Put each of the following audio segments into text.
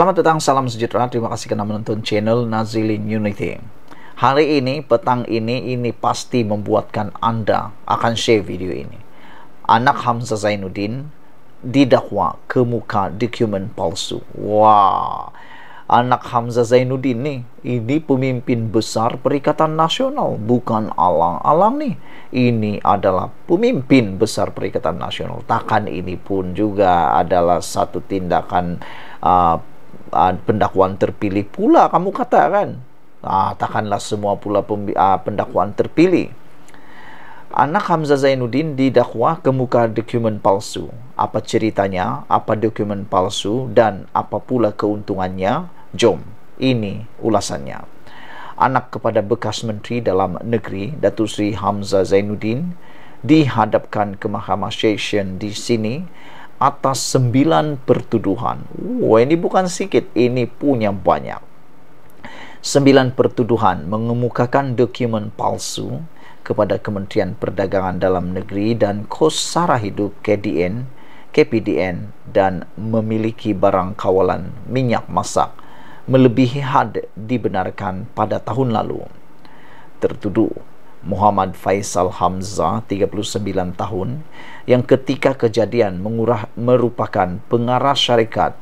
Selamat datang, salam sejahtera. Terima kasih karena menonton channel Nazilin Unity. Hari ini, petang ini, ini pasti membuatkan Anda akan share video ini. Anak Hamzah Zainuddin didakwa ke muka dokumen palsu. Wah, anak Hamzah Zainuddin nih, ini pemimpin besar Perikatan Nasional, bukan alang-alang nih. Ini adalah pemimpin besar Perikatan Nasional. Takkan ini pun juga adalah satu tindakan uh, uh, pendakwaan terpilih pula kamu katakan uh, ah, takkanlah semua pula pembi- uh, pendakwaan terpilih anak Hamzah Zainuddin didakwa kemuka dokumen palsu apa ceritanya apa dokumen palsu dan apa pula keuntungannya jom ini ulasannya anak kepada bekas menteri dalam negeri Datuk Sri Hamzah Zainuddin dihadapkan ke Mahkamah Session di sini atas sembilan pertuduhan. Wow, oh, ini bukan sikit, ini punya banyak. Sembilan pertuduhan mengemukakan dokumen palsu kepada Kementerian Perdagangan Dalam Negeri dan Kos Sara Hidup KDN, KPDN dan memiliki barang kawalan minyak masak melebihi had dibenarkan pada tahun lalu. Tertuduh Muhammad Faisal Hamzah 39 tahun yang ketika kejadian mengurah, merupakan pengarah syarikat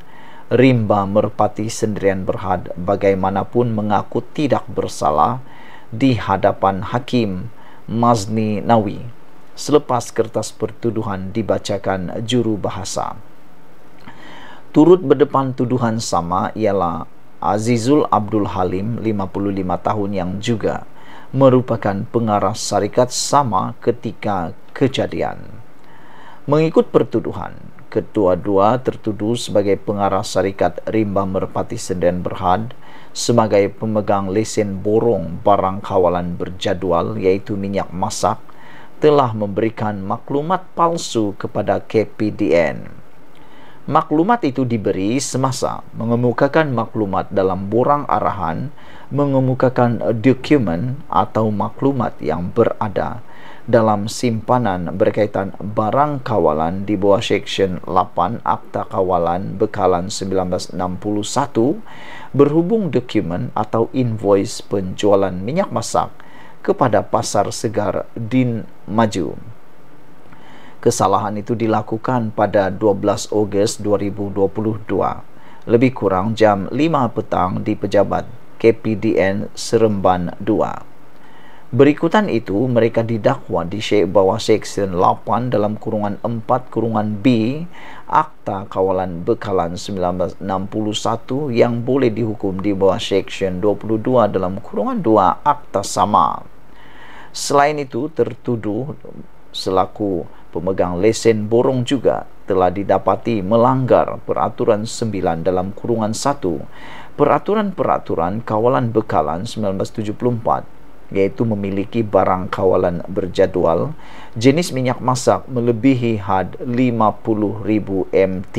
Rimba Merpati Sendirian Berhad bagaimanapun mengaku tidak bersalah di hadapan Hakim Mazni Nawi selepas kertas pertuduhan dibacakan juru bahasa. Turut berdepan tuduhan sama ialah Azizul Abdul Halim 55 tahun yang juga merupakan pengarah syarikat sama ketika kejadian. Mengikut pertuduhan, ketua-dua tertuduh sebagai pengarah syarikat Rimba Merpati Senden Berhad sebagai pemegang lesen borong barang kawalan berjadual iaitu minyak masak telah memberikan maklumat palsu kepada KPDN maklumat itu diberi semasa mengemukakan maklumat dalam borang arahan, mengemukakan dokumen atau maklumat yang berada dalam simpanan berkaitan barang kawalan di bawah Seksyen 8 Akta Kawalan Bekalan 1961 berhubung dokumen atau invoice penjualan minyak masak kepada Pasar Segar Din Maju kesalahan itu dilakukan pada 12 Ogos 2022 lebih kurang jam 5 petang di pejabat KPDN Seremban 2. Berikutan itu mereka didakwa di Syek bawah Seksyen 8 dalam kurungan 4 kurungan B Akta Kawalan Bekalan 1961 yang boleh dihukum di bawah Seksyen 22 dalam kurungan 2 Akta Sama. Selain itu tertuduh selaku pemegang lesen borong juga telah didapati melanggar peraturan 9 dalam kurungan 1 peraturan-peraturan kawalan bekalan 1974 yaitu memiliki barang kawalan berjadual jenis minyak masak melebihi had 50,000 MT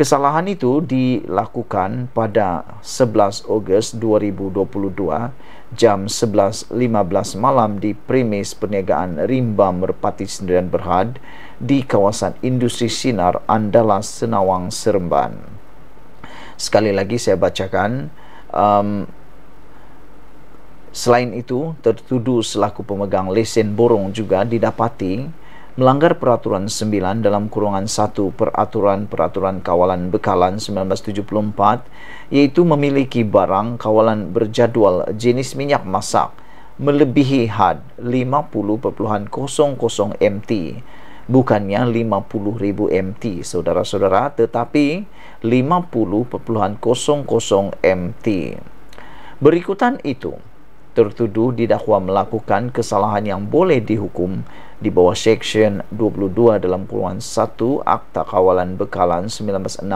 kesalahan itu dilakukan pada 11 Ogos 2022 jam 11.15 malam di premis perniagaan Rimba Merpati Sendirian Berhad di kawasan Industri Sinar Andalas Senawang Seremban. Sekali lagi saya bacakan um, Selain itu, tertuduh selaku pemegang lesen borong juga didapati melanggar peraturan 9 dalam kurungan 1 peraturan-peraturan kawalan bekalan 1974 yaitu memiliki barang kawalan berjadual jenis minyak masak melebihi had 50.00 MT bukannya 50,000 MT saudara-saudara tetapi 50.00 MT berikutan itu tertuduh didakwa melakukan kesalahan yang boleh dihukum di bawah Seksyen 22 dalam Kuruan 1 Akta Kawalan Bekalan 1961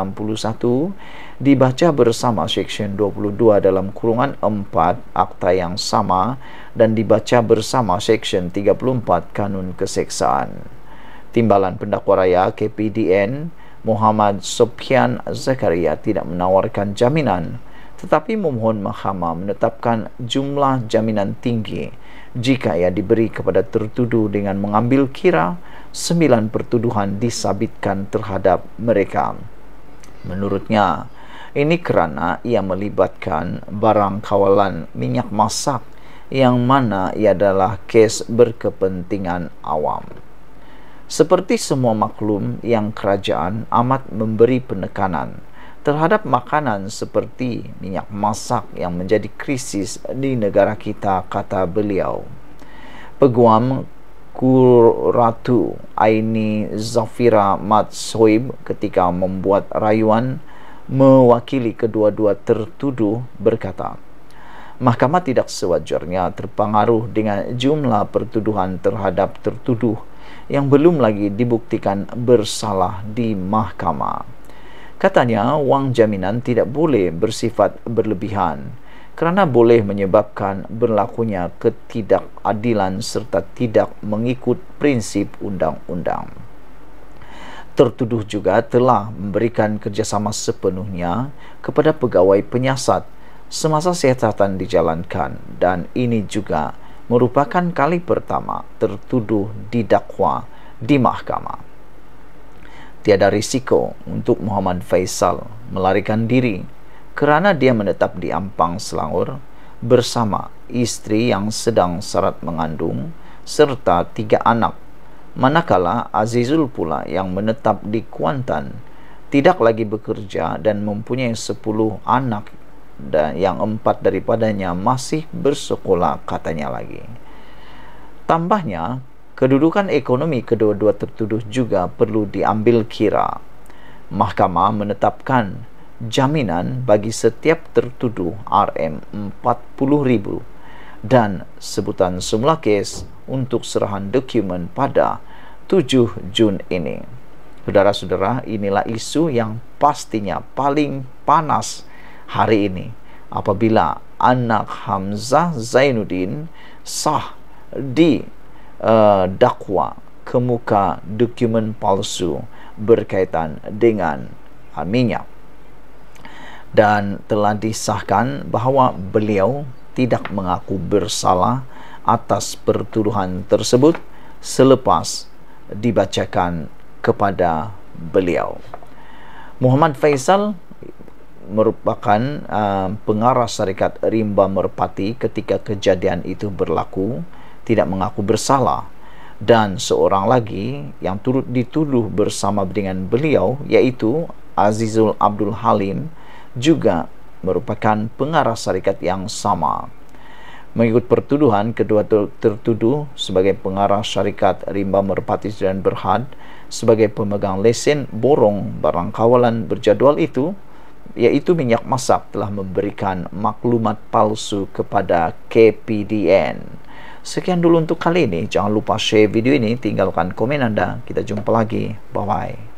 dibaca bersama Seksyen 22 dalam Kurungan 4 Akta yang sama dan dibaca bersama Seksyen 34 Kanun Keseksaan. Timbalan pendakwa raya KPDN Muhammad Sopian Zakaria tidak menawarkan jaminan tetapi memohon mahkamah menetapkan jumlah jaminan tinggi jika ia diberi kepada tertuduh dengan mengambil kira sembilan pertuduhan disabitkan terhadap mereka. Menurutnya, ini kerana ia melibatkan barang kawalan minyak masak yang mana ia adalah kes berkepentingan awam. Seperti semua maklum yang kerajaan amat memberi penekanan terhadap makanan seperti minyak masak yang menjadi krisis di negara kita kata beliau Peguam Kuratu Aini Zafira Matsoib ketika membuat rayuan mewakili kedua-dua tertuduh berkata Mahkamah tidak sewajarnya terpengaruh dengan jumlah pertuduhan terhadap tertuduh yang belum lagi dibuktikan bersalah di mahkamah. Katanya, wang jaminan tidak boleh bersifat berlebihan kerana boleh menyebabkan berlakunya ketidakadilan serta tidak mengikut prinsip undang-undang. Tertuduh juga telah memberikan kerjasama sepenuhnya kepada pegawai penyiasat semasa siasatan dijalankan dan ini juga merupakan kali pertama tertuduh didakwa di mahkamah tiada risiko untuk Muhammad Faisal melarikan diri kerana dia menetap di Ampang Selangor bersama istri yang sedang syarat mengandung serta tiga anak manakala Azizul pula yang menetap di Kuantan tidak lagi bekerja dan mempunyai sepuluh anak dan yang empat daripadanya masih bersekolah katanya lagi tambahnya Kedudukan ekonomi kedua-dua tertuduh juga perlu diambil kira. Mahkamah menetapkan jaminan bagi setiap tertuduh RM40,000 dan sebutan semula kes untuk serahan dokumen pada 7 Jun ini. Saudara-saudara, inilah isu yang pastinya paling panas hari ini apabila anak Hamzah Zainuddin sah di Uh, dakwa kemuka dokumen palsu berkaitan dengan uh, minyak dan telah disahkan bahawa beliau tidak mengaku bersalah atas pertuduhan tersebut selepas dibacakan kepada beliau Muhammad Faisal merupakan uh, pengarah syarikat Rimba Merpati ketika kejadian itu berlaku tidak mengaku bersalah dan seorang lagi yang turut dituduh bersama dengan beliau yaitu Azizul Abdul Halim juga merupakan pengarah syarikat yang sama. Mengikut pertuduhan, kedua tertuduh sebagai pengarah syarikat Rimba Merpati dan Berhad sebagai pemegang lesen borong barang kawalan berjadual itu yaitu minyak masak telah memberikan maklumat palsu kepada KPDN. Sekian dulu untuk kali ini. Jangan lupa share video ini. Tinggalkan komen anda. Kita jumpa lagi. Bye-bye.